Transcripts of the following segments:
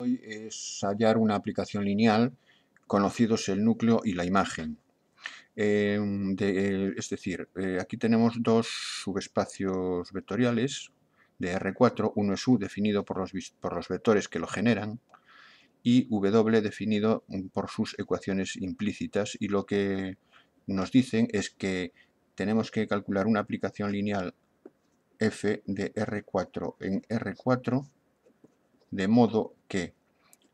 hoy es hallar una aplicación lineal conocidos el núcleo y la imagen. Em, eh, es decir, eh, aquí tenemos dos subespacios vectoriales de R4, uno es U definido por los, por los vectores que lo generan y W definido por sus ecuaciones implícitas y lo que nos dicen es que tenemos que calcular una aplicación lineal f de R4 en R4 de modo que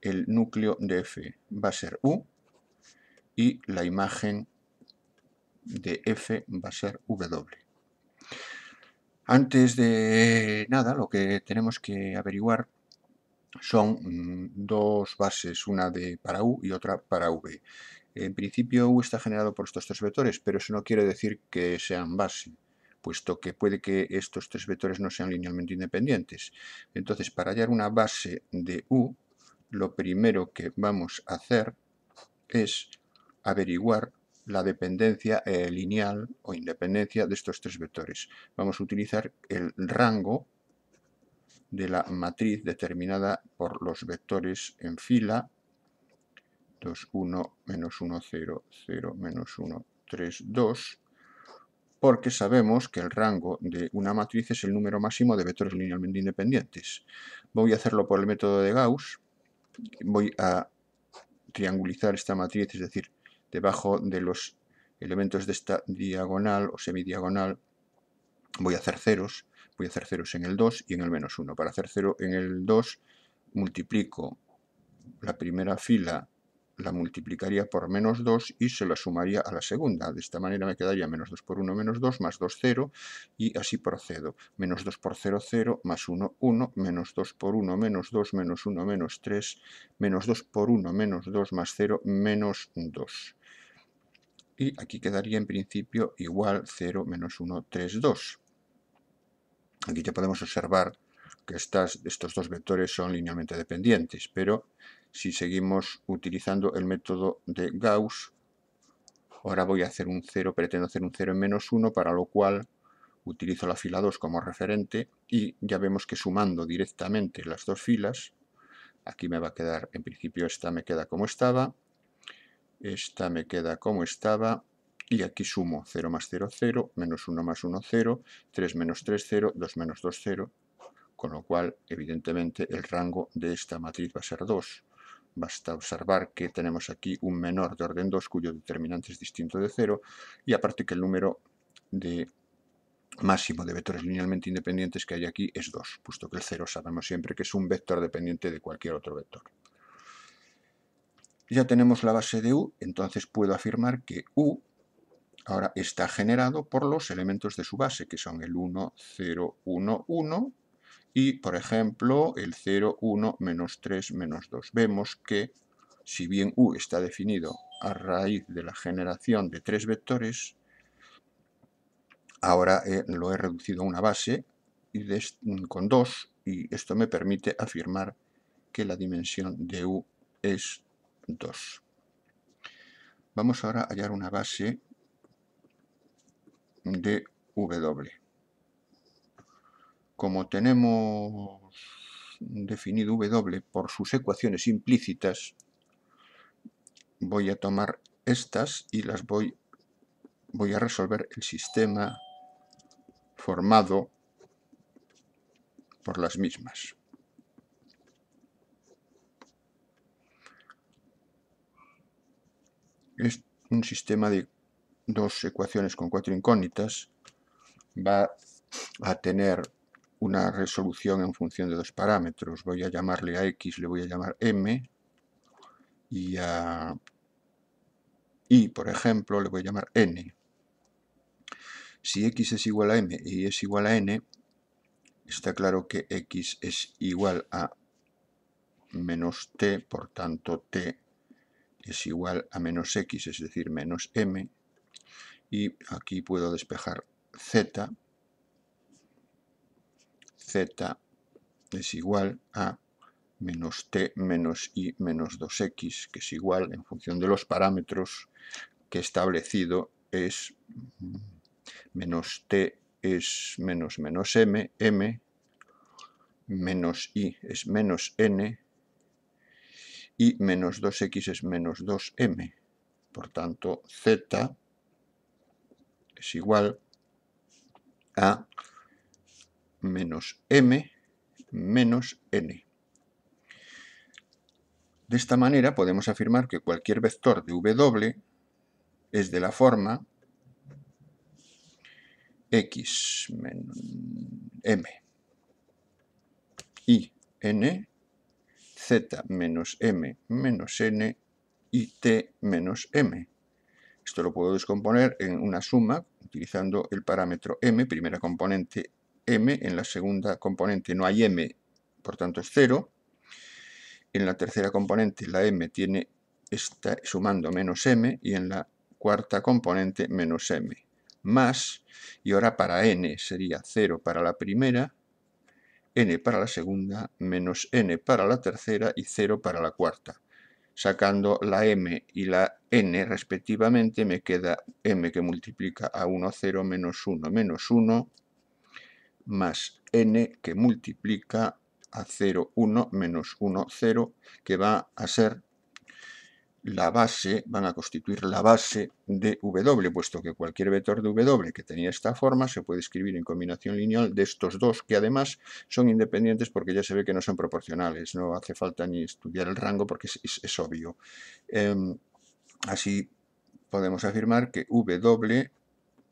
el núcleo de F va a ser U y la imagen de F va a ser W. Antes de nada, lo que tenemos que averiguar son mm, dos bases, una de para U y otra para V. En principio U está generado por estos tres vectores, pero eso no quiere decir que sean base puesto que puede que estos tres vectores no sean linealmente independientes. Entonces, para hallar una base de U, lo primero que vamos a hacer es averiguar la dependencia eh, lineal o independencia de estos tres vectores. Vamos a utilizar el rango de la matriz determinada por los vectores en fila 2, 1, menos 1, 0, 0, menos 1, 3, 2 porque sabemos que el rango de una matriz es el número máximo de vectores linealmente independientes. Voy a hacerlo por el método de Gauss, voy a triangulizar esta matriz, es decir, debajo de los elementos de esta diagonal o semidiagonal, voy a hacer ceros, voy a hacer ceros en el 2 y en el menos 1. Para hacer cero en el 2, multiplico la primera fila la multiplicaría por menos 2 y se la sumaría a la segunda. De esta manera me quedaría menos 2 por 1, menos 2, más 2, 0, y así procedo. Menos 2 por 0, 0, más 1, 1, menos 2 por 1, menos 2, menos 1, menos 3, menos 2 por 1, menos 2, más 0, menos 2. Y aquí quedaría en principio igual 0, menos 1, 3, 2. Aquí ya podemos observar que estas, estos dos vectores son linealmente dependientes, pero si seguimos utilizando el método de Gauss, ahora voy a hacer un 0, pretendo hacer un 0 en menos 1, para lo cual utilizo la fila 2 como referente y ya vemos que sumando directamente las dos filas, aquí me va a quedar, en principio esta me queda como estaba, esta me queda como estaba, y aquí sumo 0 más 0, 0, menos 1 más 1, 0, 3 menos 3, 0, 2 menos 2, 0, con lo cual, evidentemente, el rango de esta matriz va a ser 2. Basta observar que tenemos aquí un menor de orden 2 cuyo determinante es distinto de 0 y aparte que el número de máximo de vectores linealmente independientes que hay aquí es 2, puesto que el 0 sabemos siempre que es un vector dependiente de cualquier otro vector. Ya tenemos la base de U, entonces puedo afirmar que U ahora está generado por los elementos de su base, que son el 1, 0, 1, 1, y, por ejemplo, el 0, 1, menos 3, menos 2. Vemos que, si bien u está definido a raíz de la generación de tres vectores, ahora eh, lo he reducido a una base y con 2 y esto me permite afirmar que la dimensión de u es 2. Vamos ahora a hallar una base de W como tenemos definido W por sus ecuaciones implícitas, voy a tomar estas y las voy, voy a resolver el sistema formado por las mismas. Es un sistema de dos ecuaciones con cuatro incógnitas. Va a tener una resolución en función de dos parámetros. Voy a llamarle a x, le voy a llamar m, y a y, por ejemplo, le voy a llamar n. Si x es igual a m y es igual a n, está claro que x es igual a menos t, por tanto t es igual a menos x, es decir, menos m, y aquí puedo despejar z, z es igual a menos t menos i menos 2x, que es igual en función de los parámetros que he establecido es mm, menos t es menos menos m, m menos i es menos n y menos 2x es menos 2m. Por tanto, z es igual a menos m menos n. De esta manera podemos afirmar que cualquier vector de w es de la forma x menos m y n, z menos m menos n y t menos m. Esto lo puedo descomponer en una suma utilizando el parámetro m, primera componente m, en la segunda componente no hay m, por tanto es 0. En la tercera componente la m tiene está sumando menos m y en la cuarta componente menos m más, y ahora para n sería 0 para la primera, n para la segunda, menos n para la tercera y 0 para la cuarta. Sacando la m y la n respectivamente me queda m que multiplica a 1, 0, menos 1, menos 1, más n que multiplica a 0, 1 menos 1, 0, que va a ser la base, van a constituir la base de W, puesto que cualquier vector de W que tenía esta forma se puede escribir en combinación lineal de estos dos, que además son independientes porque ya se ve que no son proporcionales, no hace falta ni estudiar el rango porque es, obvio. Em, así podemos afirmar que W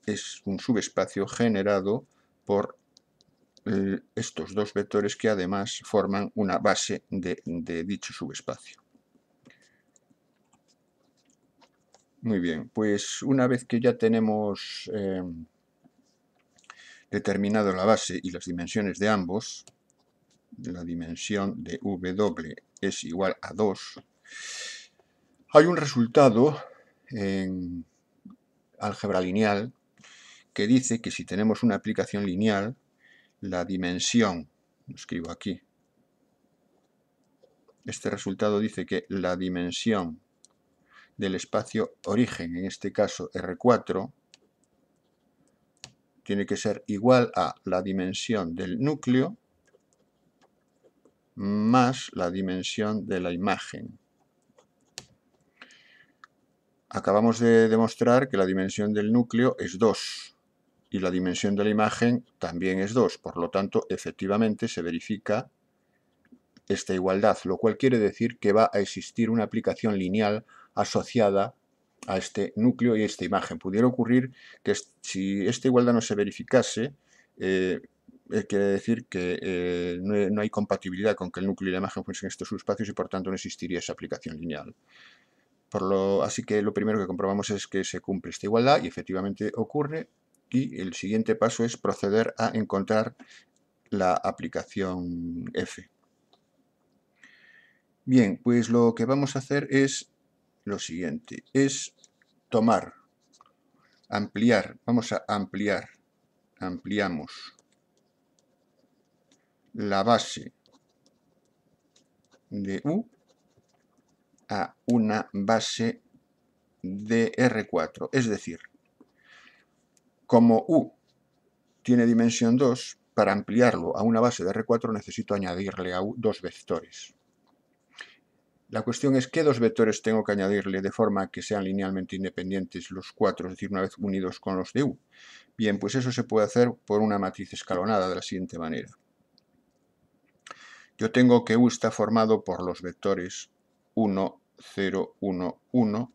es un subespacio generado por eh, estos dos vectores que además forman una base de, dicho subespacio. Muy bien, pues una vez que ya tenemos eh, determinado la base y las dimensiones de ambos, la dimensión de W es igual a 2, hay un resultado en álgebra lineal que dice que si tenemos una aplicación lineal la dimensión, lo escribo aquí, este resultado dice que la dimensión del espacio origen, en este caso R4, tiene que ser igual a la dimensión del núcleo más la dimensión de la imagen. Acabamos de demostrar que la dimensión del núcleo es 2 y la dimensión de la imagen también es 2. Por lo tanto, efectivamente se verifica esta igualdad, lo cual quiere decir que va a existir una aplicación lineal asociada a este núcleo y a esta imagen. Pudiera ocurrir que si esta igualdad no se verificase, eh, eh, quiere decir que eh, no, hay compatibilidad con que el núcleo y la imagen fuesen estos subespacios y por tanto no existiría esa aplicación lineal. Por lo, así que lo primero que comprobamos es que se cumple esta igualdad y efectivamente ocurre y el siguiente paso es proceder a encontrar la aplicación F. Bien, pues lo que vamos a hacer es lo siguiente, es tomar, ampliar, vamos a ampliar, ampliamos la base de U a una base de R4, es decir, como U tiene dimensión 2, para ampliarlo a una base de R4 necesito añadirle a U dos vectores. La cuestión es qué dos vectores tengo que añadirle de forma que sean linealmente independientes los cuatro, es decir, una vez unidos con los de U. Bien, pues eso se puede hacer por una matriz escalonada de la siguiente manera. Yo tengo que U está formado por los vectores 1, 0, 1, 1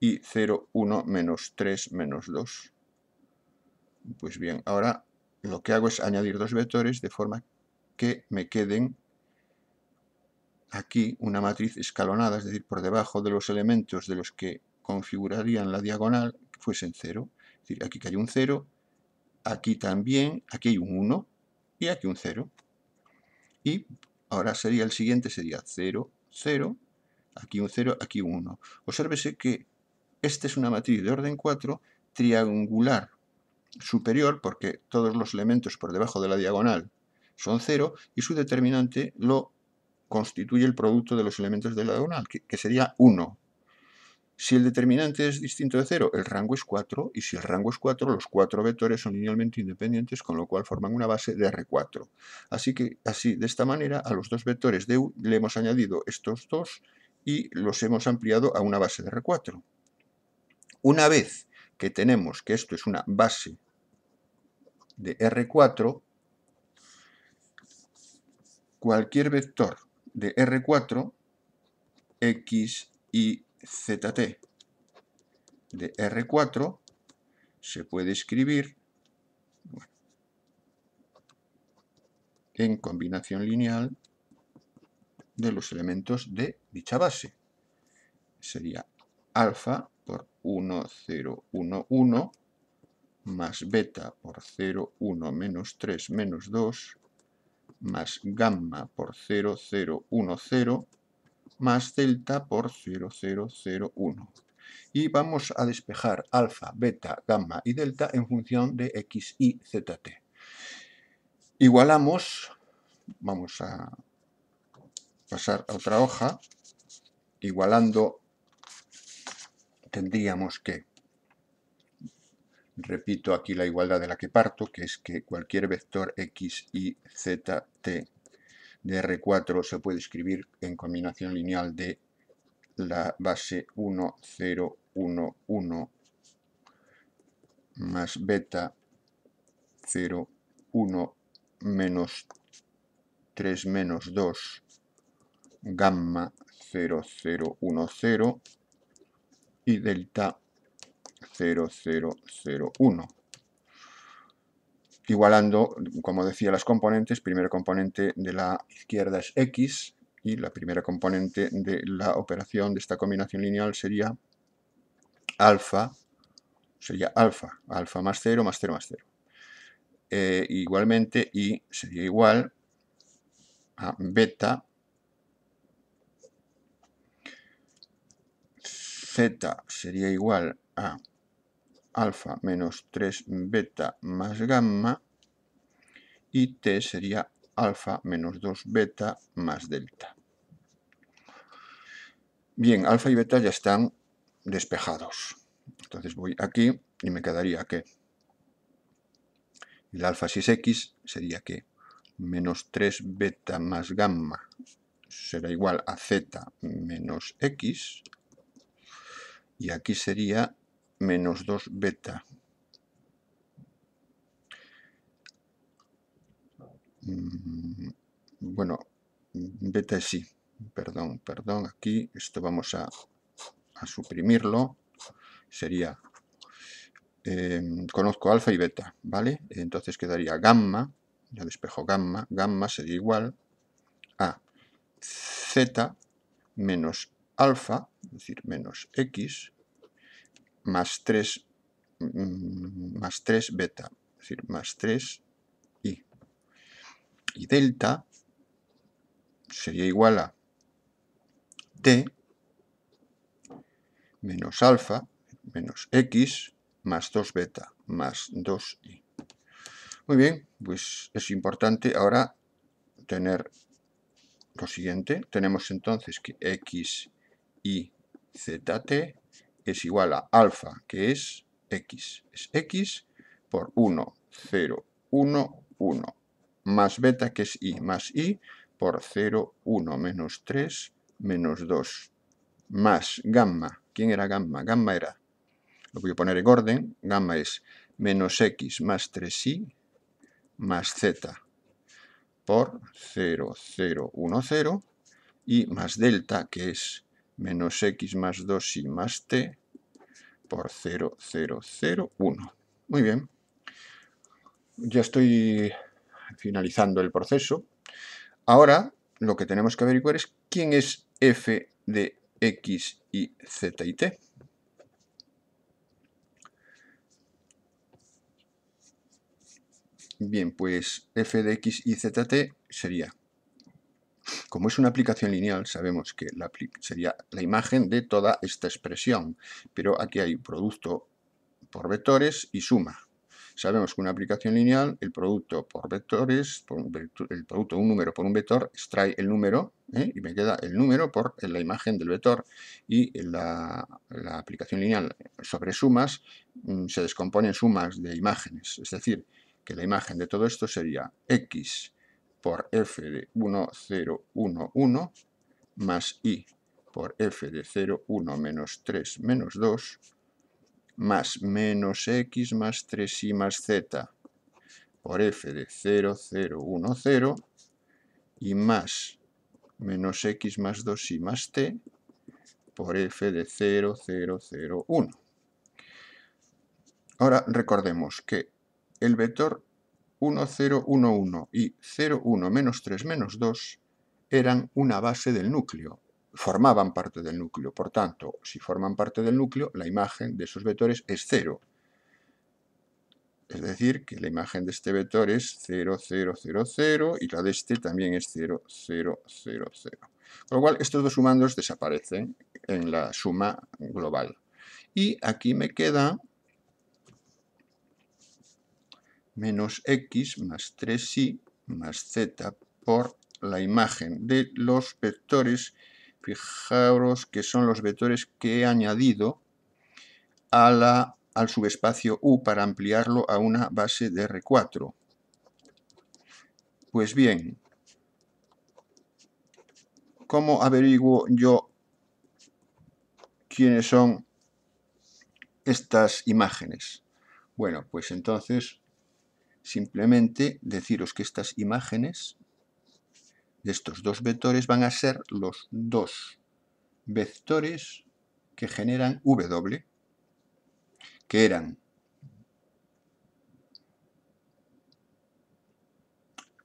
y 0, 1, menos 3, menos 2. Pues bien, ahora lo que hago es añadir dos vectores de forma que me queden aquí una matriz escalonada, es decir, por debajo de los elementos de los que configurarían la diagonal que fuesen 0. Es decir, aquí que hay un 0, aquí también, aquí hay un 1 y aquí un 0. Y ahora sería el siguiente, sería 0, 0, aquí un 0, aquí un 1. Obsérvese que esta es una matriz de orden 4 triangular superior porque todos los elementos por debajo de la diagonal son cero y su determinante lo constituye el producto de los elementos de la diagonal, que, sería 1. Si el determinante es distinto de 0, el rango es 4, y si el rango es 4, los cuatro vectores son linealmente independientes, con lo cual forman una base de R4. Así que, así, de esta manera, a los dos vectores de U le hemos añadido estos dos y los hemos ampliado a una base de R4. Una vez que tenemos, que esto es una base de R4, cualquier vector de R4, X, Y, ZT de R4 se puede escribir en combinación lineal de los elementos de dicha base. Sería alfa 1, 0, 1, 1, más beta por 0, 1, menos 3, menos 2, más gamma por 0, 0, 1, 0, más delta por 0, 0, 0, 1. Y vamos a despejar alfa, beta, gamma y delta en función de x, y, z, t. Igualamos, vamos a pasar a otra hoja, igualando tendríamos que, repito aquí la igualdad de la que parto, que es que cualquier vector x, y, z, t de R4 se puede escribir en combinación lineal de la base 1, 0, 1, 1 más beta 0, 1 menos 3 menos 2 gamma 0, 0, 1, 0 y delta 1, Igualando, como decía, las componentes, primera componente de la izquierda es x y la primera componente de la operación de esta combinación lineal sería alfa, sería alfa, alfa más 0, más 0, más 0. Eh, igualmente, y sería igual a beta z sería igual a alfa menos 3 beta más gamma y t sería alfa menos 2 beta más delta. Bien, alfa y beta ya están despejados. Entonces voy aquí y me quedaría que el alfa si es x sería que menos 3 beta más gamma será igual a z menos x y aquí sería menos 2 beta mm, bueno beta sí perdón perdón aquí esto vamos a, suprimirlo sería eh, conozco alfa y beta vale entonces quedaría gamma ya despejo gamma gamma sería igual a z menos alfa, es decir, menos x, más 3, 3 mm, beta, es decir, más 3 y. Y delta sería igual a t menos alfa, menos x, más 2 beta, más 2 i Muy bien, pues es importante ahora tener lo siguiente. Tenemos entonces que x y ZT es igual a alfa, que es X. Es X por 1, 0, 1, 1. Más beta, que es Y, más Y por 0, 1, menos 3, menos 2. Más gamma. ¿Quién era gamma? Gamma era, lo voy a poner en orden, gamma es menos X más 3Y más Z por 0, 0, 1, 0 y más delta, que es menos x más 2y más t por 0, 0, 0, 1. Muy bien. Ya estoy finalizando el proceso. Ahora lo que tenemos que averiguar es quién es f de x, y, z y t. Bien, pues f de x y z t sería como es una aplicación lineal, sabemos que la sería la imagen de toda esta expresión, pero aquí hay producto por vectores y suma. Sabemos que una aplicación lineal, el producto por vectores, el producto de un número por un vector, extrae el número ¿eh? y me queda el número por la imagen del vector. Y la, la aplicación lineal sobre sumas mm, se descompone en sumas de imágenes. Es decir, que la imagen de todo esto sería x por f de 1, 0, 1, 1, más i por f de 0, 1, menos 3, menos 2, más menos x más 3 y más z por f de 0, 0, 1, 0, y más menos x más 2 y más t por f de 0, 0, 0, 1. Ahora recordemos que el vector 1, 0, 1, 1 y 0, 1, menos 3, menos 2 eran una base del núcleo, formaban parte del núcleo. Por tanto, si forman parte del núcleo, la imagen de esos vectores es 0. Es decir, que la imagen de este vector es 0, 0, 0, 0 y la de este también es 0, 0, 0, 0. Con lo cual, estos dos sumandos desaparecen en la suma global. Y aquí me queda menos x más 3y más z por la imagen de los vectores. Fijaros que son los vectores que he añadido a la, al subespacio U para ampliarlo a una base de R4. Pues bien, ¿cómo averiguo yo quiénes son estas imágenes? Bueno, pues entonces simplemente deciros que estas imágenes de estos dos vectores van a ser los dos vectores que generan W, que eran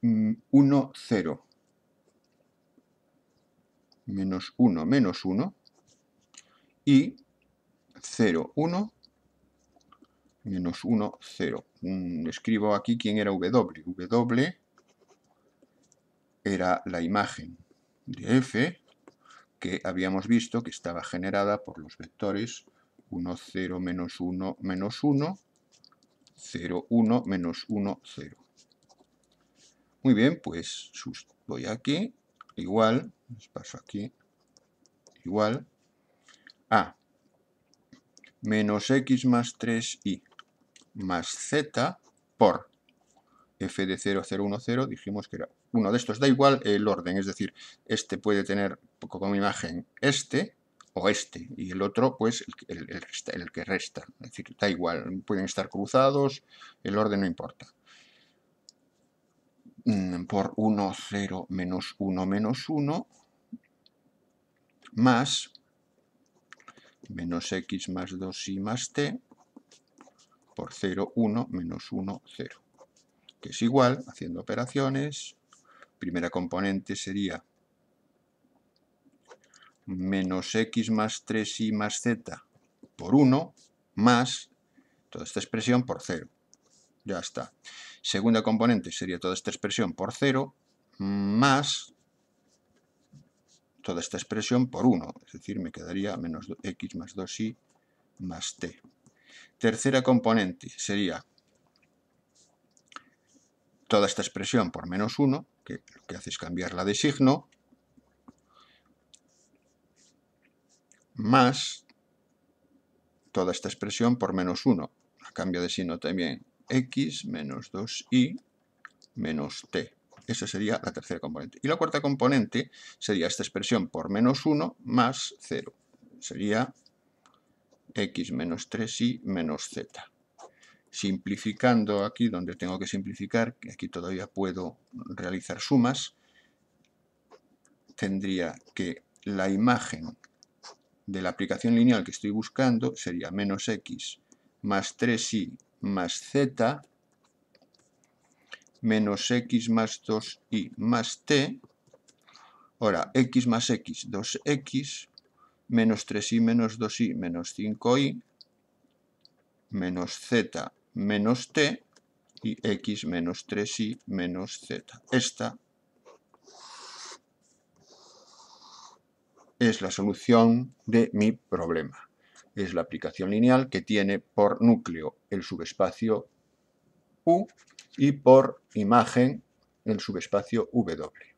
1, mm, 0, menos 1, menos 1, y 0, 1, menos 1, 0. Mm, escribo aquí quién era W. W era la imagen de F que habíamos visto que estaba generada por los vectores 1, 0, menos 1, menos 1, 0, 1, menos 1, 0. Muy bien, pues voy aquí, igual, paso aquí, igual, a ah, menos x más 3y más z por f de 0, 0, 1, 0, dijimos que era uno de estos, da igual el orden, es decir, este puede tener como imagen este o este, y el otro pues el, que resta, es decir, da igual, pueden estar cruzados, el orden no importa. Mm, por 1, 0, menos 1, menos 1, más menos x más 2y más t, por 0, 1, menos 1, 0, que es igual, haciendo operaciones, primera componente sería menos x más 3y más z por 1, más toda esta expresión por 0. Ya está. Segunda componente sería toda esta expresión por 0, más toda esta expresión por 1, es decir, me quedaría menos x más 2y más t. Tercera componente sería toda esta expresión por menos 1, que lo que hace es cambiarla de signo, más toda esta expresión por menos 1, a cambio de signo también x menos 2y menos t. Esa sería la tercera componente. Y la cuarta componente sería esta expresión por menos 1 más 0. Sería x menos 3y menos z. Simplificando aquí donde tengo que simplificar, que aquí todavía puedo realizar sumas, tendría que la imagen de la aplicación lineal que estoy buscando sería menos x más 3y más z menos x más 2y más t. Ahora, x más x, 2x menos 3i menos 2i menos 5i, menos z menos t y x menos 3i menos z. Esta es la solución de mi problema. Es la aplicación lineal que tiene por núcleo el subespacio U y por imagen el subespacio W.